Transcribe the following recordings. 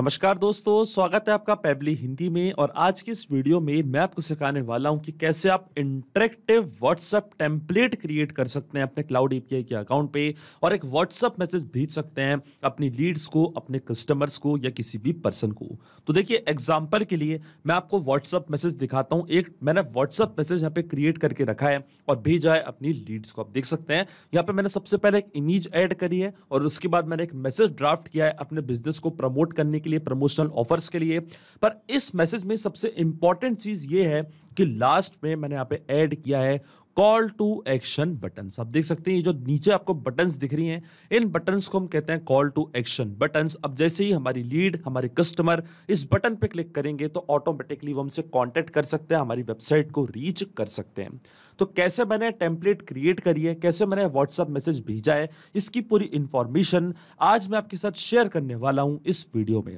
नमस्कार दोस्तों स्वागत है आपका पैबली हिंदी में और आज की इस वीडियो में मैं आपको सिखाने वाला हूं कि कैसे आप इंटरेक्टिव व्हाट्सएप टेम्पलेट क्रिएट कर सकते हैं अपने क्लाउड एपीआई के अकाउंट पे और एक व्हाट्सएप मैसेज भेज सकते हैं अपनी लीड्स को अपने कस्टमर्स को या किसी भी पर्सन को तो देखिए एग्जाम्पल के लिए मैं आपको व्हाट्सअप मैसेज दिखाता हूँ एक मैंने व्हाट्सअप मैसेज यहाँ पे क्रिएट करके रखा है और भेजा है अपनी लीड्स को आप देख सकते हैं यहाँ पे मैंने सबसे पहले एक इमेज ऐड करी है और उसके बाद मैंने एक मैसेज ड्राफ्ट किया है अपने बिजनेस को प्रमोट करने के के लिए प्रमोशनल ऑफर्स के लिए पर इस मैसेज में सबसे इंपॉर्टेंट चीज़ ये है कि लास्ट में मैंने यहाँ पे ऐड किया है कॉल टू एक्शन बटन आप देख सकते हैं ये जो नीचे आपको बटन्स दिख रही हैं इन बटन्स को हम कहते हैं कॉल टू एक्शन बटन्स अब जैसे ही हमारी लीड हमारे कस्टमर इस बटन पे क्लिक करेंगे तो ऑटोमेटिकली वो हमसे कांटेक्ट कर सकते हैं हमारी वेबसाइट को रीच कर सकते हैं तो कैसे मैंने टेम्पलेट क्रिएट करी है कैसे मैंने व्हाट्सअप मैसेज भेजा है इसकी पूरी इंफॉर्मेशन आज मैं आपके साथ शेयर करने वाला हूँ इस वीडियो में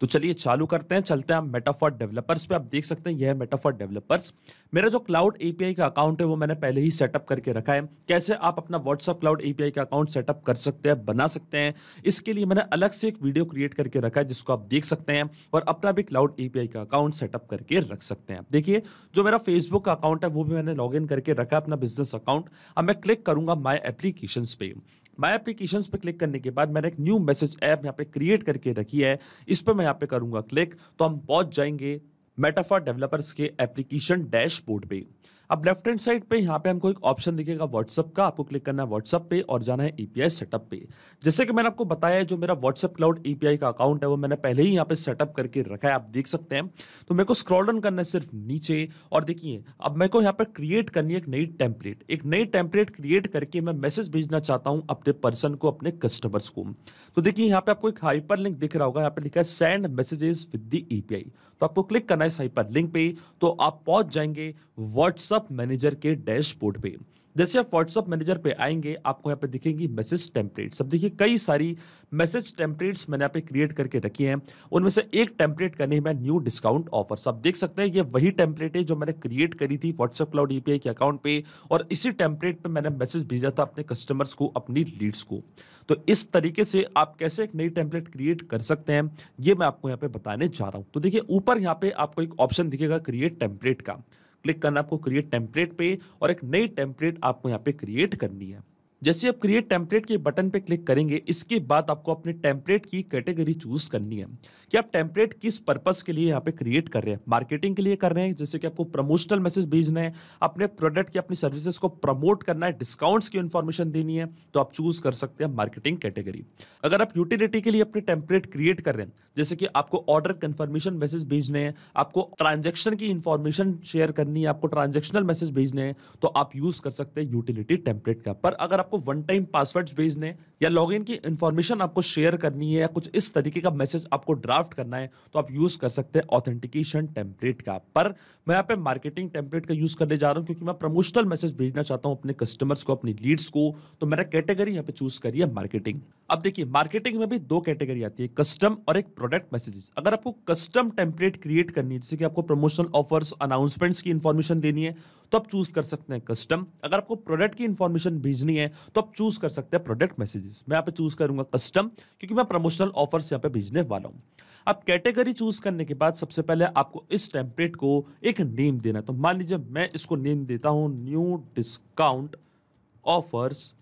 तो चलिए चालू करते हैं चलते हैं मेटाफॉर डेवलपर्स पे आप देख सकते हैं यह है मेटाफॉर डेवलपर्स मेरा जो क्लाउड एपीआई का अकाउंट है वो मैंने पहले ही सेटअप करके रखा है कैसे आप अपना व्हाट्सअप क्लाउड एपीआई का अकाउंट सेटअप कर सकते हैं बना सकते हैं इसके लिए मैंने अलग से एक वीडियो क्रिएट करके रखा है जिसको आप देख सकते हैं और अपना भी क्लाउड एपीआई का अकाउंट सेटअप करके रख सकते हैं देखिए जो मेरा फेसबुक का अकाउंट है वो भी मैंने लॉग करके रखा है अपना बिजनेस अकाउंट अब मैं क्लिक करूंगा माई एप्लीकेशन पे माई एप्लीकेशन पर क्लिक करने के बाद मैंने एक न्यू मैसेज ऐप यहाँ पे क्रिएट करके रखी है इस पर मैं यहाँ पे करूँगा क्लिक तो हम पहुँच जाएंगे मेटाफॉर डेवलपर्स के एप्लीकेशन डैशबोर्ड पे अब लेफ्ट हैंड साइड पे यहाँ पे हमको एक ऑप्शन दिखेगा व्हाट्सअप का आपको क्लिक करना है व्हाट्सअप पे और जाना है ईपीआई सेटअप पे जैसे कि मैंने आपको बताया जो मेरा व्हाट्सअप क्लाउड ईपीआई का अकाउंट है वो मैंने पहले ही यहाँ पे सेटअप करके रखा है आप देख सकते हैं तो मेरे को स्क्रॉल डाउन करना है सिर्फ नीचे और देखिए अब मेरे को यहाँ पर क्रिएट करनी है एक नई टेम्पलेट एक नई टेम्पलेट क्रिएट करके मैं मैसेज भेजना चाहता हूँ अपने पर्सन को अपने कस्टमर्स को तो देखिए यहाँ पे आपको एक हाइपर लिंक दिख रहा होगा यहाँ पे लिखा है send messages with the API तो आपको क्लिक करना है इस हाइपर लिंक पे तो आप पहुंच जाएंगे व्हाट्सअप व्हाट्सअप मैनेजर के डैशबोर्ड पे जैसे आप व्हाट्सअप मैनेजर पे आएंगे आपको यहाँ पे दिखेंगी मैसेज टेम्पलेट्स अब देखिए कई सारी मैसेज टेम्पलेट्स मैंने यहाँ पे क्रिएट करके रखी हैं उनमें से एक टेम्पलेट करने में न्यू डिस्काउंट ऑफर्स आप देख सकते हैं ये वही टेम्पलेट है जो मैंने क्रिएट करी थी व्हाट्सअप क्लाउड ईपीआई के अकाउंट पे और इसी टेम्पलेट पर मैंने मैसेज भेजा था अपने कस्टमर्स को अपनी लीड्स को तो इस तरीके से आप कैसे एक नई टेम्पलेट क्रिएट कर सकते हैं ये मैं आपको यहाँ पे बताने जा रहा हूँ तो देखिए ऊपर यहाँ पे आपको एक ऑप्शन दिखेगा क्रिएट टेम्पलेट का क्लिक करना आपको क्रिएट टेम्पलेट पे और एक नई टेम्पलेट आपको यहाँ पे क्रिएट करनी है जैसे आप क्रिएट टेम्पलेट के बटन पे क्लिक करेंगे इसके बाद आपको अपने टेम्पलेट की कैटेगरी चूज करनी है कि आप टेम्पलेट किस पर्पस के लिए यहाँ पे क्रिएट कर रहे हैं मार्केटिंग के लिए कर रहे हैं जैसे कि आपको प्रमोशनल मैसेज भेजना है अपने प्रोडक्ट की अपनी सर्विसेज को प्रमोट करना है डिस्काउंट्स की इन्फॉर्मेशन देनी है तो आप चूज कर सकते हैं मार्केटिंग कैटेगरी अगर आप यूटिलिटी के लिए अपने टेम्पलेट क्रिएट कर रहे हैं जैसे कि आपको ऑर्डर कन्फर्मेशन मैसेज भेजने हैं आपको ट्रांजेक्शन की इन्फॉर्मेशन शेयर करनी है आपको ट्रांजेक्शनल मैसेज भेजने हैं तो आप यूज कर सकते हैं यूटिलिटी टेम्पलेट का पर अगर आप आपको वन टाइम पासवर्ड्स भेजने हैं या लॉगिन की इन्फॉर्मेशन आपको शेयर करनी है या कुछ इस तरीके का मैसेज आपको ड्राफ्ट करना है तो आप यूज़ कर सकते हैं ऑथेंटिकेशन टेम्पलेट का पर मैं यहाँ पे मार्केटिंग टेम्पलेट का यूज़ करने जा रहा हूँ क्योंकि मैं प्रमोशनल मैसेज भेजना चाहता हूँ अपने कस्टमर्स को अपनी लीड्स को तो मेरा कैटेगरी यहाँ पे चूज़ करी है मार्केटिंग अब देखिए मार्केटिंग में भी दो कैटेगरी आती है कस्टम और एक प्रोडक्ट मैसेजेस अगर आपको कस्टम टेम्पलेट क्रिएट करनी है जैसे कि आपको प्रमोशनल ऑफर्स अनाउंसमेंट्स की इन्फॉर्मेशन देनी है तो आप चूज़ कर सकते हैं कस्टम अगर आपको प्रोडक्ट की इन्फॉर्मेशन भेजनी है तो आप चूज़ कर सकते हैं प्रोडक्ट मैसेजेस सर्विसेज मैं यहाँ पे चूज करूंगा कस्टम क्योंकि मैं प्रमोशनल ऑफर्स यहाँ पे भेजने वाला हूँ अब कैटेगरी चूज करने के बाद सबसे पहले आपको इस टेम्पलेट को एक नेम देना है तो मान लीजिए मैं इसको नेम देता हूँ न्यू डिस्काउंट ऑफर्स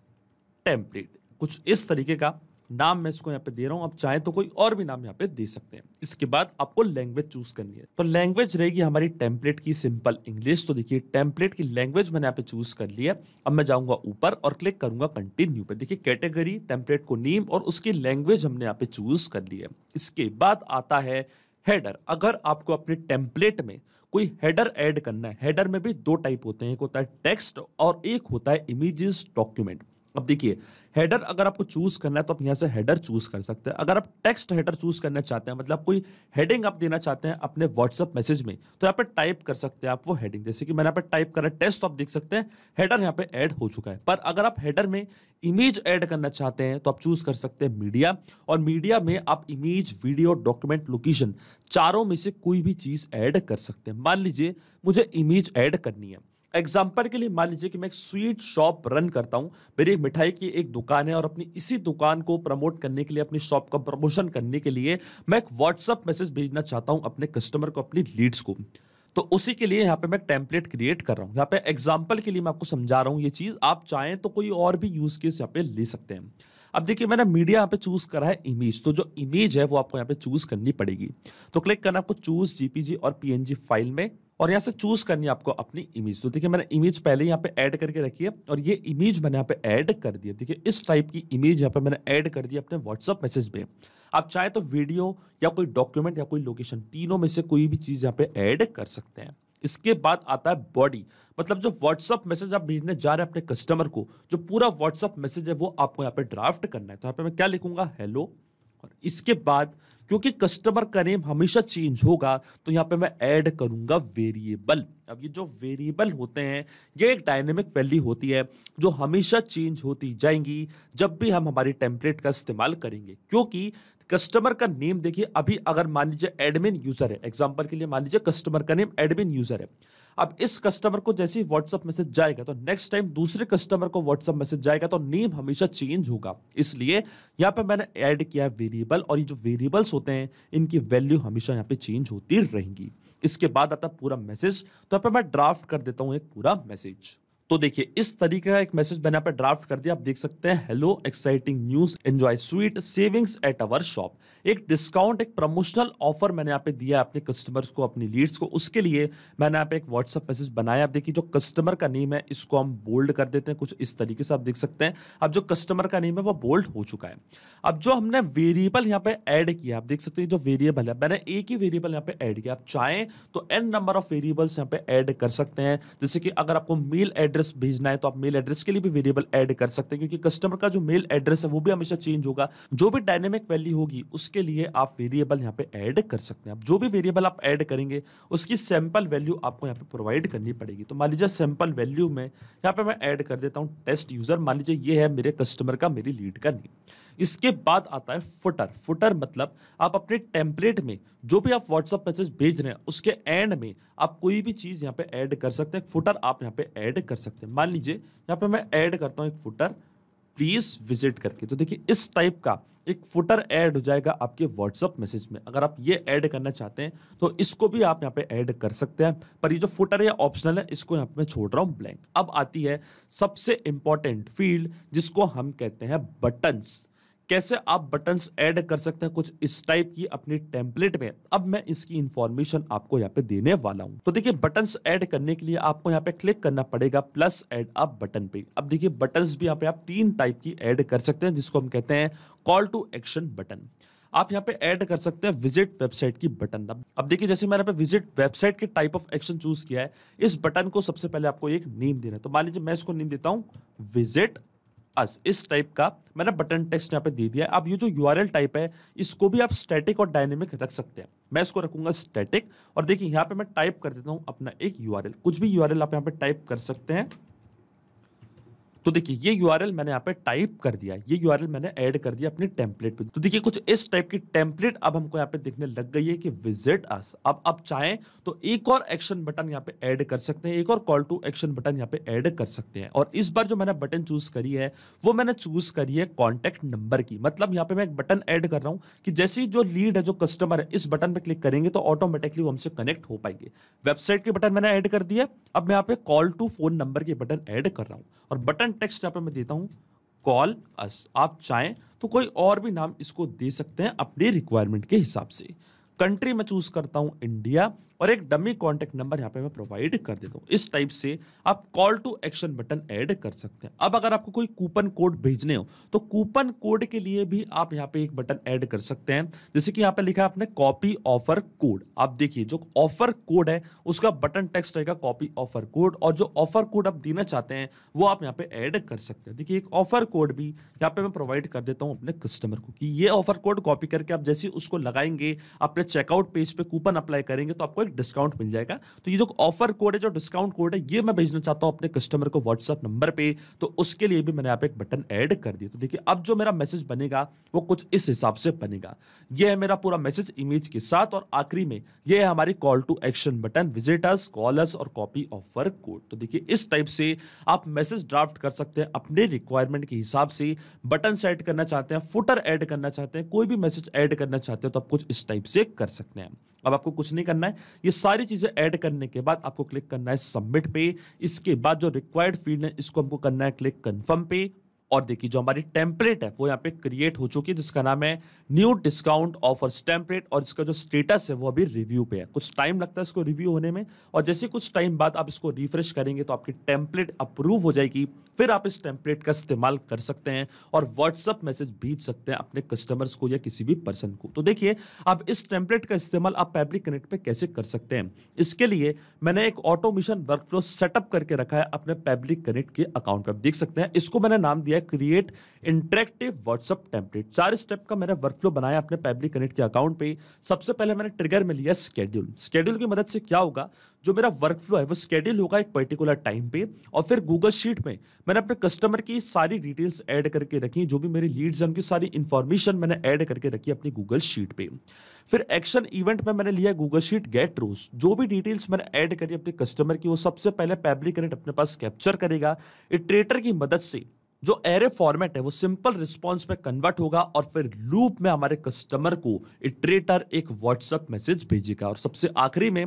टेम्पलेट कुछ इस तरीके का नाम मैं इसको यहाँ पे दे रहा हूँ आप चाहें तो कोई और भी नाम यहाँ पे दे सकते हैं इसके बाद आपको लैंग्वेज चूज करनी है तो लैंग्वेज रहेगी हमारी टेम्पलेट की सिंपल इंग्लिश तो देखिए टेम्पलेट की लैंग्वेज मैंने यहाँ पे चूज कर लिया अब मैं जाऊँगा ऊपर और क्लिक करूंगा कंटिन्यू पे देखिए कैटेगरी टेम्पलेट को नीम और उसकी लैंग्वेज हमने यहाँ पे चूज कर ली है इसके बाद आता है हेडर अगर आपको अपने टेम्पलेट में कोई हेडर ऐड करना है हेडर में भी दो टाइप होते हैं एक होता है टेक्स्ट और एक होता है इमेजेस डॉक्यूमेंट अब देखिए हेडर अगर आपको चूज करना है तो आप यहाँ से हेडर चूज कर सकते हैं अगर आप टेक्स्ट हेडर चूज करना चाहते हैं मतलब कोई हेडिंग आप देना चाहते हैं अपने व्हाट्सअप मैसेज में तो यहाँ पे टाइप कर सकते हैं आप वो हेडिंग जैसे कि मैंने यहाँ पे टाइप करा टेस्ट तो आप देख सकते हैं हेडर यहाँ पे ऐड हो चुका है पर अगर आप हेडर में इमेज ऐड करना चाहते हैं तो आप चूज कर सकते हैं मीडिया और मीडिया में आप इमेज वीडियो डॉक्यूमेंट लोकेशन चारों में से कोई भी चीज ऐड कर सकते हैं मान लीजिए मुझे इमेज ऐड करनी है एग्जाम्पल के लिए मान लीजिए कि मैं एक स्वीट शॉप रन करता हूँ मेरी एक मिठाई की एक दुकान है और अपनी इसी दुकान को प्रमोट करने के लिए अपनी शॉप का प्रमोशन करने के लिए मैं एक व्हाट्सअप मैसेज भेजना चाहता हूँ अपने कस्टमर को अपनी लीड्स को तो उसी के लिए यहाँ पे मैं टेम्पलेट क्रिएट कर रहा हूँ यहाँ पे एग्जाम्पल के लिए मैं आपको समझा रहा हूँ ये चीज़ आप चाहें तो कोई और भी यूज़ केस यहाँ पे ले सकते हैं अब देखिए मैंने मीडिया यहाँ पे चूज करा है इमेज तो जो इमेज है वो आपको यहाँ पे चूज करनी पड़ेगी तो क्लिक करना आपको चूज जीपीजी और पीएनजी फाइल में और यहाँ से चूज करनी है आपको अपनी इमेज तो देखिए मैंने इमेज पहले यहाँ पे ऐड करके रखी है और ये इमेज मैंने यहाँ पे ऐड कर दिया देखिए इस टाइप की इमेज यहाँ पे मैंने ऐड कर दी अपने व्हाट्सअप मैसेज में आप चाहे तो वीडियो या कोई डॉक्यूमेंट या कोई लोकेशन तीनों में से कोई भी चीज़ यहाँ पे ऐड कर सकते हैं इसके बाद आता है बॉडी मतलब जो व्हाट्सअप मैसेज आप भेजने जा रहे हैं अपने कस्टमर को जो पूरा व्हाट्सअप मैसेज है वो आपको यहाँ पे ड्राफ्ट करना है तो यहाँ पे मैं क्या लिखूंगा हेलो और इसके बाद क्योंकि कस्टमर का नेम हमेशा चेंज होगा तो यहाँ पे मैं ऐड करूंगा वेरिएबल अब ये जो वेरिएबल होते हैं ये एक डायनेमिक वैल्यू होती है जो हमेशा चेंज होती जाएंगी जब भी हम हमारी टेम्पलेट का इस्तेमाल करेंगे क्योंकि कस्टमर का नेम देखिए अभी अगर मान लीजिए एडमिन यूजर है एग्जाम्पल के लिए मान लीजिए कस्टमर का नेम एडमिन यूजर है अब इस कस्टमर को जैसे ही व्हाट्सअप मैसेज जाएगा तो नेक्स्ट टाइम दूसरे कस्टमर को व्हाट्सअप मैसेज जाएगा तो नेम हमेशा चेंज होगा इसलिए यहाँ पे मैंने ऐड किया वेरिएबल और ये जो वेरिएबल्स होते हैं इनकी वैल्यू हमेशा यहाँ पे चेंज होती रहेंगी इसके बाद आता पूरा मैसेज तो यहाँ पर मैं ड्राफ्ट कर देता हूँ एक पूरा मैसेज तो देखिए इस तरीके का एक मैसेज मैंने यहाँ ड्राफ्ट कर दिया आप देख सकते हैं hello exciting news enjoy sweet savings at our shop एक डिस्काउंट एक प्रमोशनल ऑफर मैंने यहाँ पे दिया अपने कस्टमर्स को अपनी लीड्स को उसके लिए मैंने यहाँ पे एक व्हाट्सअप मैसेज बनाया आप देखिए जो कस्टमर का नेम है इसको हम बोल्ड कर देते हैं कुछ इस तरीके से आप देख सकते हैं अब जो कस्टमर का नेम है वो बोल्ड हो चुका है अब जो हमने वेरिएबल यहाँ पे ऐड किया आप देख सकते हैं जो वेरिएबल है मैंने एक ही वेरिएबल यहाँ पे ऐड किया आप चाहें तो एन नंबर ऑफ वेरिएबल्स यहाँ पे ऐड कर सकते हैं जैसे कि अगर आपको मेल एड्रेस एड्रेस भेजना है तो आप मेल एड्रेस के लिए भी वेरिएबल ऐड कर सकते हैं क्योंकि कस्टमर का जो मेल एड्रेस है वो भी हमेशा चेंज होगा जो भी डायनेमिक वैल्यू होगी उसके लिए आप वेरिएबल यहाँ पे ऐड कर सकते हैं जो भी वेरिएबल आप ऐड करेंगे उसकी सैंपल वैल्यू आपको यहाँ पे प्रोवाइड करनी पड़ेगी तो मान लीजिए सैंपल वैल्यू में यहाँ पे मैं ऐड कर देता हूँ टेस्ट यूजर मान लीजिए ये है मेरे कस्टमर का मेरी लीड का नेम इसके बाद आता है फुटर फुटर मतलब आप अपने टेम्पलेट में जो भी आप व्हाट्सअप मैसेज भेज रहे हैं उसके एंड में आप कोई भी चीज़ यहाँ पे ऐड कर सकते हैं फुटर आप यहाँ पे ऐड कर सकते हैं मान लीजिए यहाँ पे मैं ऐड करता हूँ एक फुटर प्लीज़ विजिट करके तो देखिए इस टाइप का एक फुटर ऐड हो जाएगा आपके व्हाट्सअप मैसेज में अगर आप ये ऐड करना चाहते हैं तो इसको भी आप यहाँ पे ऐड कर सकते हैं पर ये जो फुटर या ऑप्शनल है इसको यहाँ पे मैं छोड़ रहा हूँ ब्लैंक अब आती है सबसे इंपॉर्टेंट फील्ड जिसको हम कहते हैं बटन्स कैसे आप बटन्स ऐड कर सकते हैं कुछ इस टाइप की अपनी टेम्पलेट में अब मैं इसकी इंफॉर्मेशन आपको यहाँ पे देने वाला हूँ तो देखिए बटन्स ऐड करने के लिए आपको यहाँ पे क्लिक करना पड़ेगा प्लस ऐड अप बटन पे अब देखिए बटन्स भी यहाँ पे आप तीन टाइप की ऐड कर सकते हैं जिसको हम कहते हैं कॉल टू एक्शन बटन आप यहाँ पे ऐड कर सकते हैं विजिट वेबसाइट की बटन अब देखिए जैसे मैंने पे विजिट वेबसाइट के टाइप ऑफ एक्शन चूज किया है इस बटन को सबसे पहले आपको एक नेम देना है तो मान लीजिए मैं इसको नेम देता हूँ विजिट अस इस टाइप का मैंने बटन टेक्स्ट यहाँ पे दे दिया अब ये जो यू टाइप है इसको भी आप स्टैटिक और डायनेमिक रख सकते हैं मैं इसको रखूंगा स्टैटिक और देखिए यहाँ पे मैं टाइप कर देता हूँ अपना एक यू कुछ भी यू आप यहाँ पे टाइप कर सकते हैं तो देखिए ये यू मैंने यहाँ पे टाइप कर दिया ये यू मैंने ऐड कर दिया अपने टेम्पलेट पे तो देखिए कुछ इस टाइप की टेम्पलेट अब हमको यहाँ पे दिखने लग गई है कि विजिट अस अब आप चाहें तो एक और एक्शन बटन यहाँ पे ऐड कर सकते हैं एक और कॉल टू एक्शन बटन यहाँ पे ऐड कर सकते हैं और इस बार जो मैंने बटन चूज करी है वो मैंने चूज करी है कॉन्टेक्ट नंबर की मतलब यहाँ पे मैं एक बटन ऐड कर रहा हूँ कि जैसे ही जो लीड है जो कस्टमर है इस बटन पर क्लिक करेंगे तो ऑटोमेटिकली वो हमसे कनेक्ट हो पाएंगे वेबसाइट के बटन मैंने ऐड कर दिया अब मैं यहाँ पे कॉल टू फोन नंबर के बटन ऐड कर रहा हूँ और बटन टेक्स्ट यहाँ पे मैं देता हूँ कॉल अस आप चाहें तो कोई और भी नाम इसको दे सकते हैं अपने रिक्वायरमेंट के हिसाब से कंट्री में चूज करता हूँ इंडिया और एक डमी कॉन्टेक्ट नंबर यहाँ पे मैं प्रोवाइड कर देता हूँ इस टाइप से आप call to action button add कर सकते हैं अब अगर आपको कोई कूपन कोड भेजने हो तो कूपन कोड के लिए भी आप यहाँ पे एक बटन ऐड कर सकते हैं जैसे कि यहाँ पे लिखा है आपने कॉपी ऑफर कोड आप देखिए जो ऑफर कोड है उसका बटन टेक्स्ट रहेगा कॉपी ऑफर कोड और जो ऑफर कोड आप देना चाहते हैं वो आप यहाँ पे ऐड कर सकते हैं देखिए एक ऑफर कोड भी यहाँ पे मैं प्रोवाइड कर देता हूँ अपने कस्टमर को कि ये ऑफर कोड कॉपी करके आप जैसे उसको लगाएंगे अपने चेकआउट पेज पर कूपन अप्लाई करेंगे तो आपको तक डिस्काउंट मिल जाएगा तो ये जो ऑफर कोड है जो डिस्काउंट कोड है ये मैं भेजना चाहता हूँ अपने कस्टमर को व्हाट्सअप नंबर पर तो उसके लिए भी मैंने आप एक बटन ऐड कर दिया तो देखिए अब जो मेरा मैसेज बनेगा वो कुछ इस हिसाब से बनेगा ये है मेरा पूरा मैसेज इमेज के साथ और आखिरी में ये है हमारी call to action button visitors callers और कॉपी ऑफर कोड तो देखिए इस टाइप से आप मैसेज ड्राफ्ट कर सकते हैं अपने रिक्वायरमेंट के हिसाब से बटन सेट करना चाहते हैं फुटर ऐड करना चाहते हैं कोई भी मैसेज ऐड करना चाहते हैं तो आप कुछ इस टाइप से कर सकते हैं अब आपको कुछ नहीं करना है ये सारी चीज़ें ऐड करने के बाद आपको क्लिक करना है सबमिट पे इसके बाद जो रिक्वायर्ड फील्ड है इसको हमको करना है क्लिक कन्फर्म पे और देखिए जो हमारी टेम्पलेट है वो यहाँ पे क्रिएट हो चुकी है जिसका नाम है न्यू डिस्काउंट ऑफर टेम्पलेट और इसका जो स्टेटस है वो अभी रिव्यू पे है कुछ टाइम लगता है इसको रिव्यू होने में और जैसे कुछ टाइम बाद आप इसको रिफ्रेश करेंगे तो आपकी टेम्पलेट अप्रूव हो जाएगी फिर आप इस टेम्पलेट का इस्तेमाल कर सकते हैं और व्हाट्सअप मैसेज भेज सकते हैं अपने कस्टमर्स को या किसी भी पर्सन को तो देखिए अब इस टेम्पलेट का इस्तेमाल आप फैब्रिक कनेक्ट पे कैसे कर सकते हैं इसके लिए मैंने एक ऑटोमेशन वर्कफ्लो सेटअप करके रखा है अपने फैब्रिक कनेक्ट के अकाउंट पर आप देख सकते हैं इसको मैंने नाम दिया है क्रिएट इंटरेक्टिव व्हाट्सअप टेम्पलेट चार स्टेप का मैंने वर्कफ्लो बनाया अपने पैबली कनेक्ट के अकाउंट पे सबसे पहले मैंने ट्रिगर में लिया स्केड्यूल स्केड्यूल की मदद से क्या होगा जो मेरा वर्क फ्लो है वो स्केड्यूल होगा एक पर्टिकुलर टाइम पे और फिर गूगल शीट में मैंने अपने कस्टमर की सारी डिटेल्स ऐड करके रखी जो भी मेरी लीड्स हैं उनकी सारी इन्फॉर्मेशन मैंने ऐड करके रखी अपनी गूगल शीट पे फिर एक्शन इवेंट में मैंने लिया गूगल शीट गेट रोज जो भी डिटेल्स मैंने ऐड करी अपने कस्टमर की वो सबसे पहले पैबली कनेक्ट अपने पास कैप्चर करेगा इटरेटर की मदद से जो एरे फॉर्मेट है वो सिंपल रिस्पॉन्स में कन्वर्ट होगा और फिर लूप में हमारे कस्टमर को इटरेटर एक व्हाट्सएप मैसेज भेजेगा और सबसे आखिरी में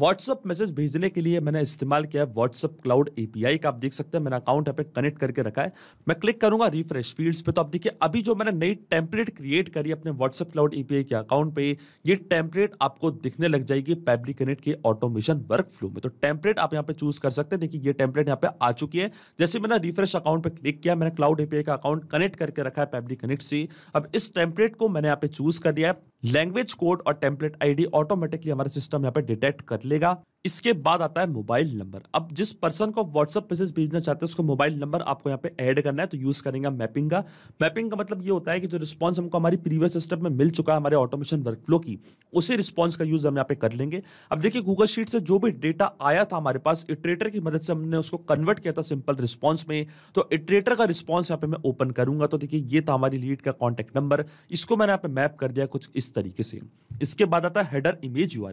व्हाट्सअप मैसेज भेजने के लिए मैंने इस्तेमाल किया है व्हाट्सअप क्लाउड एपीआई का आप देख सकते हैं मैंने अकाउंट यहाँ पे कनेक्ट करके रखा है मैं क्लिक करूंगा रिफ्रेश फील्ड्स पे तो आप देखिए अभी जो मैंने नई टेम्पलेट क्रिएट करी अपने व्हाट्सअप क्लाउड एपीआई के अकाउंट पे ये टेम्पलेट आपको दिखने लग जाएगी पैब्लिक कनेक्ट के ऑटोमेशन वर्क फ्लो में तो टेम्पलेट आप यहाँ पे चूज कर सकते हैं देखिए ये टेम्पलेट यहाँ पे आ चुकी है जैसे मैंने रिफ्रेश अकाउंट पे क्लिक किया मैंने क्लाउड एपीआई का अकाउंट कनेक्ट करके रखा है पैब्लिक कनेक्ट से अब इस टेम्पलेट को मैंने यहाँ पे चूज कर दिया है लैंग्वेज कोड और टेम्पलेट आईडी ऑटोमेटिकली हमारा सिस्टम यहाँ पे डिटेक्ट कर लेगा इसके बाद आता है मोबाइल नंबर अब जिस पर्सन को व्हाट्सअप मैसेज भेजना चाहते हैं उसको मोबाइल नंबर आपको यहाँ पे ऐड करना है तो यूज़ करेंगे मैपिंग का मैपिंग का मतलब ये होता है कि जो रिस्पॉन्स हमको हमारी प्रीवियस सिस्टम में मिल चुका है हमारे ऑटोमेशन वर्कफ्लो की उसी रिस्पॉन्स का यूज़ हम यहाँ पे कर लेंगे अब देखिए गूगल शीट से जो भी डेटा आया था हमारे पास इटरेटर की मदद से हमने उसको कन्वर्ट किया था सिंपल रिस्पॉन्स में तो इटरेटर का रिस्पॉन्स यहाँ पे मैं ओपन करूंगा तो देखिए ये था हमारी लीड का कॉन्टैक्ट नंबर इसको मैंने यहाँ पे मैप कर दिया कुछ इस तरीके से इसके बाद आता है हेडर इमेज यू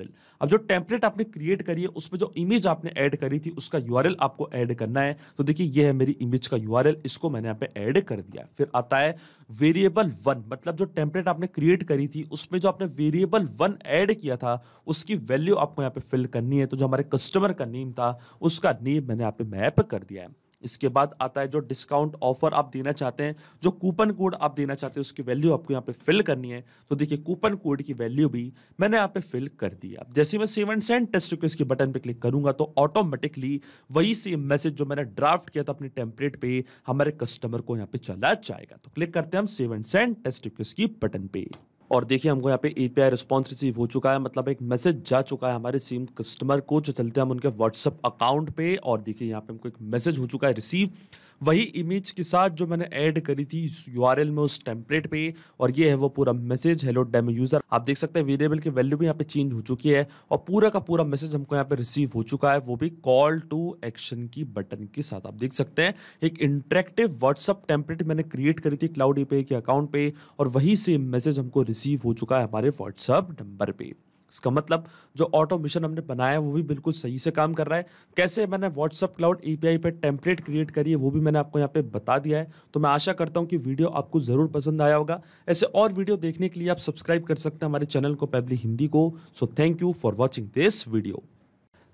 अब जो टेम्पलेट आपने क्रिएट करी करिए उस पर जो इमेज आपने ऐड करी थी उसका यू आपको ऐड करना है तो देखिए ये है मेरी इमेज का यू इसको मैंने यहाँ पे ऐड कर दिया फिर आता है वेरिएबल वन मतलब जो टेम्पलेट आपने क्रिएट करी थी उसमें जो आपने वेरिएबल वन ऐड किया था उसकी वैल्यू आपको यहाँ पे फिल करनी है तो जो हमारे कस्टमर का नेम था उसका नेम मैंने यहाँ पे मैप कर दिया है इसके बाद आता है जो डिस्काउंट ऑफर आप देना चाहते हैं जो कूपन कोड आप देना चाहते हैं उसकी वैल्यू आपको यहाँ पे फिल करनी है तो देखिए कूपन कोड की वैल्यू भी मैंने यहाँ पे फिल कर दी अब जैसे मैं seven sent send test request के बटन पे क्लिक करूंगा तो ऑटोमेटिकली वही सेम मैसेज जो मैंने ड्राफ्ट किया था अपने टेम्पलेट पे हमारे कस्टमर को यहाँ पे चला जाएगा तो क्लिक करते हैं हम seven sent send test request की बटन पे और देखिए हमको यहाँ पे A P I response receive हो चुका है मतलब एक मैसेज जा चुका है हमारे सिम कस्टमर को जो चलते हैं हम उनके व्हाट्सअप अकाउंट पे और देखिए यहाँ पे हमको एक मैसेज हो चुका है रिसीव वही इमेज के साथ जो मैंने ऐड करी थी इस एल में उस टेम्पलेट पे और ये है वो पूरा मैसेज हेलो डेमो यूज़र आप देख सकते हैं वेरिएबल की वैल्यू भी यहाँ पे चेंज हो चुकी है और पूरा का पूरा मैसेज हमको यहाँ पे रिसीव हो चुका है वो भी कॉल टू एक्शन की बटन के साथ आप देख सकते हैं एक इंटरेक्टिव व्हाट्सअप टेम्पलेट मैंने क्रिएट करी थी क्लाउड पे के अकाउंट पे और वही सेम मैसेज हमको रिसीव हो चुका है हमारे व्हाट्सअप नंबर पर इसका मतलब जो ऑटोमेशन हमने बनाया है वो भी बिल्कुल सही से काम कर रहा है कैसे मैंने व्हाट्सअप क्लाउड ए पर टेम्पलेट क्रिएट करी है वो भी मैंने आपको यहाँ पे बता दिया है तो मैं आशा करता हूँ कि वीडियो आपको ज़रूर पसंद आया होगा ऐसे और वीडियो देखने के लिए आप सब्सक्राइब कर सकते हैं हमारे चैनल को पैबली हिंदी को so thank you for watching this video